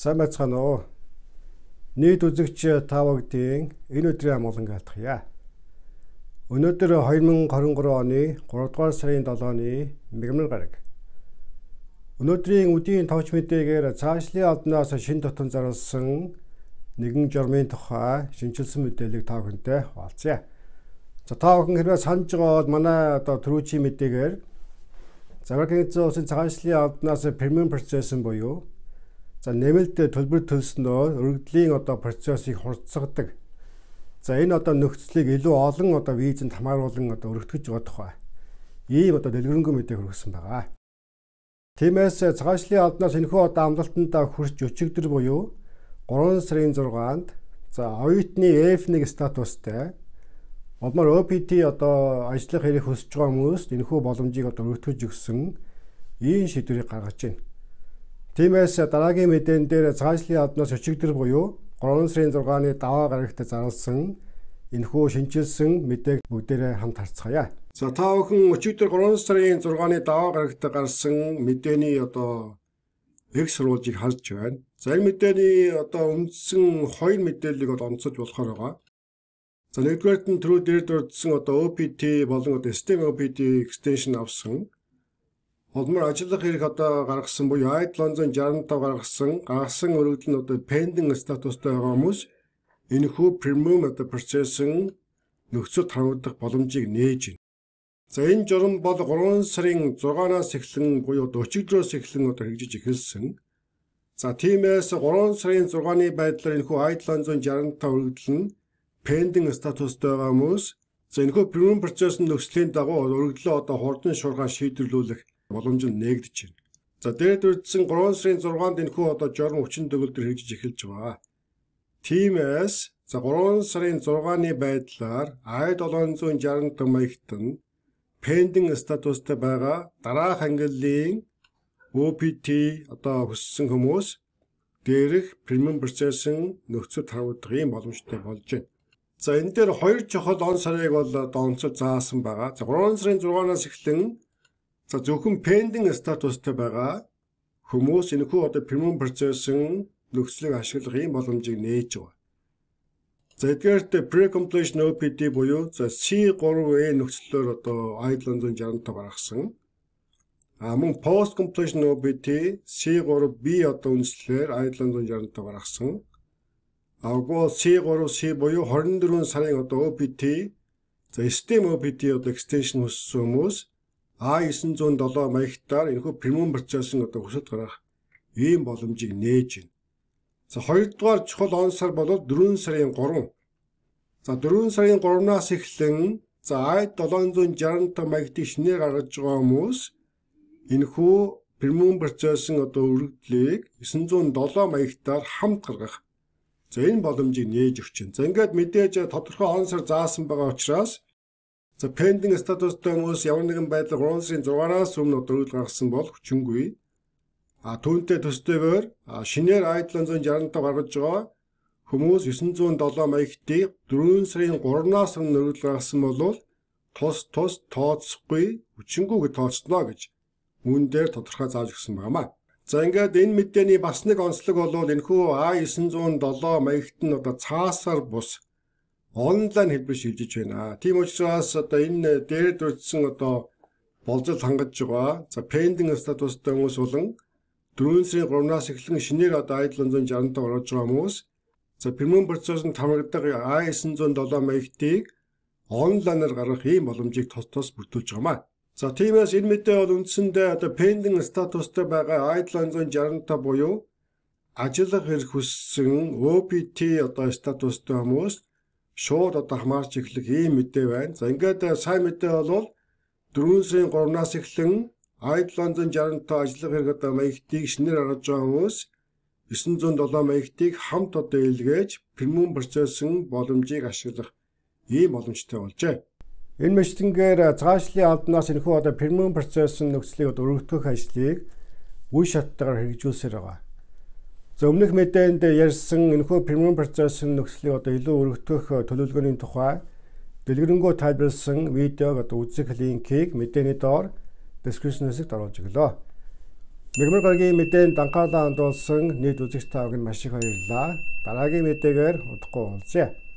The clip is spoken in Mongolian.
Сайн байцгаана уу. Нийт үзэгч тавагдгийн энэ өдрийн амгалан гаатгая. Өнөөдөр 2023 оны 3 дугаар сарын 7-ны мэгмэн гараг. Өнөөдрийн үдийн товч мэдээгээр цаашлын албанаас шин дотн зарлсан нэгэн журмын тухай шинжилсэн мэдээллийг та бүхэнтэй хуваалцъя. За та бүхэн хэрвээ санаж байгаа бол манай одоо төрүүчийн мэдээгээр Заваргийн зүүн цагаанчлалын албанаас премиум процессын буюу За нэмэлт төлбөр төлснөөр өргөдлийн одоо процессыг хурцсагдаг. За энэ одоо нөхцөлийг илүү олон одоо визэнд хамааруулан одоо өргөтгөж байгаа тухай. Ийм одоо дэлгэрэнгүй мэдээ хүргэсэн байгаа. Тиймээс цагаашлын албанаас энэхүү одоо амлалтандаа хүрч өчигдөр буюу 3 сарын 6-нд за оюутны F1 статустай Улмаар ОПТ одоо ажиллах хэрэг хөсөж байгаа хүмүүст энэхүү боломжийг одоо өргөтгөж өгсөн ийм шийдвэрийг гаргаж байна. Тиймээс дараагийн мэдэн дээр цаашлын албанаас өчигдөр буюу 3 сарын 6-ны даваа гарагт зарлсан энэхүү шинжилсэн мэдээг бүгдээрээ хамт харцгаая. За та бүхэн өчигдөр 3 сарын 6-ны даваа гарагт гарсан мэдээний одоо эх сурвалжийг харж байна. За энэ мэдээний одоо үндсэн хоёр мэдээллийг бол онцолж болохоор байгаа. За нэгдүгээр нь түрүү дээд дурдсан одоо OPT болон одоо STEM OPT extension авсан Улмаар ажиллах хэрэг одоо гаргасан буюу IELTS 765 гаргасан гаргасан өргөдөл нь одоо pending статустай байгаа хүмүүс энэхүү premium одоо процессын нөхцөлд харагдах боломжийг нээж байна. За энэ журам бол 3 сарын 6-наас эхлэн буюу 40 өдрөөс эхлэн одоо хэрэгжиж эхэлсэн. За тиймээс 3 сарын 6-ны байдлаар энэхүү IELTS 765 өргөдөл нь pending статустай байгаа хүмүүс за энэхүү premium процессын нөхцөлийн дагуу өргөдлөө одоо хурдан шуурхай шийдвэрлүүлэх боломж нь нээгдэж байна. За дээд үдсэн 3 сарын 6-нд энэ хүү одоо 60 30 төгөл төр хийж эхэлж байгаа. Тимээс за 3 сарын 6-ны байдлаар I765 маягт нь pending статустай байгаа дараах ангиллын OPT одоо хүссэн хүмүүс дээрх premium processing нөхцөл таруудгийн боломжтой болж байна. За энэ дээр хоёр чохол он сарыг бол донцол заасан байгаа. За 3 сарын 6-наас эхлэн За зөвхөн pending статустай байгаа хүмүүс энэхүү одоо premium процессын нөхцөлийг ашиглах ийм боломжийг нээж байгаа. За эдгээрт pre-completion OPD буюу за C3A нөхцөлөөр одоо I765 гаргасан. А мөн post-completion OPD C3B одоо үндэслэлээр I765 гаргасан. Агуу C3C буюу 24 сарын одоо OPD за STEM OPD одоо extension хүссэн хүмүүс А907 маягтаар энэхүү премиум процессын одоо хөсөлт гарах ийм боломжийг нээж байна. За хоёрдугаар чухал он сар бол 4 сарын 3. За 4 сарын 3-наас эхлэн за А765 маягтыг шинээр гаргаж байгаа хүмүүс энэхүү премиум процессын одоо үргэлжлэлийг 907 маягтаар хамт гаргах. За энэ боломжийг нээж өгч байна. За ингээд мэдээж тодорхой он сар заасан байгаа учраас За pending статустай хүмүүс ямар нэгэн байдлаар Rolls-ийн 6-аас өмнө дөрөвд гаргасан бол хүчингүй. А түүнтэй төстэйгээр шинээр i765 гаргаж байгаа хүмүүс 907 маягтыг 4 сарын 3-аас өмнө дөрөвд гаргасан бол тус тус тооцохгүй хүчингүйг тооцсноо гэж мөн дээр тодорхой зааж өгсөн байна. За ингээд энэ мэдээний бас нэг онцлог бол энэхүү А907 маягт нь одоо цаасаар бус онлайн хэлбэр шилжиж байна. Тийм учраас одоо энэ дээд үрдсэн одоо болзол хангаж байгаа. За пендинг статустай хүмүүс болон 4 сарын 3-аас эхлэн шинээр одоо IL 165 орж байгаа хүмүүс за премиум процессонд тамагдаг i907 маягтыг онлайнаар гаргах ийм боломжийг тос тос бүрдүүлж байгаа маа. За тиймээс энэ мэдээ бол үндсэндээ одоо пендинг статустай байгаа IL 165 буюу ажиллах хэрэг хүссэн OPT одоо статустай хүмүүс шууд одоо хамаарч эхлэх ийм мэдээ байна. За ингээд э, сайн мэдээ бол 4 сарын 3-наас эхлэн I765 ажиллах хэрэг одоо маягтыг шинээр аргаж байгаа хүмүүс 907 маягтыг хамт одоо илгээж премиум процессын боломжийг ашиглах ийм боломжтой болжээ. Энэ мэдлэнгээр цаашлын албанаас энэхүү одоо премиум процессын нөхцөлийг одоо өргөтгөх ажлыг үе шаттайгаар хэрэгжүүлсээр байгаа. За өмнөх мэдээнд ярьсан энэхүү премиум процесс нөхцөлийг одоо илүү өргөтгөх э, төлөвлөгөөний тухай дэлгэрэнгүй тайлбарлсан видеог одоо үзэх линкийг мэдээний доор description хэсэгт оруулж өглөө. Мэгмэр гаргийн мэдээнд данхаалаа ондуулсан нийт үзэгч таавг нь маш их баярлалаа. Дараагийн мэдээгээр удахгүй уулзъя.